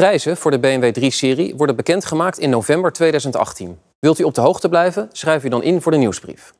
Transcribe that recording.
Prijzen voor de BMW 3-serie worden bekendgemaakt in november 2018. Wilt u op de hoogte blijven, schrijf u dan in voor de nieuwsbrief.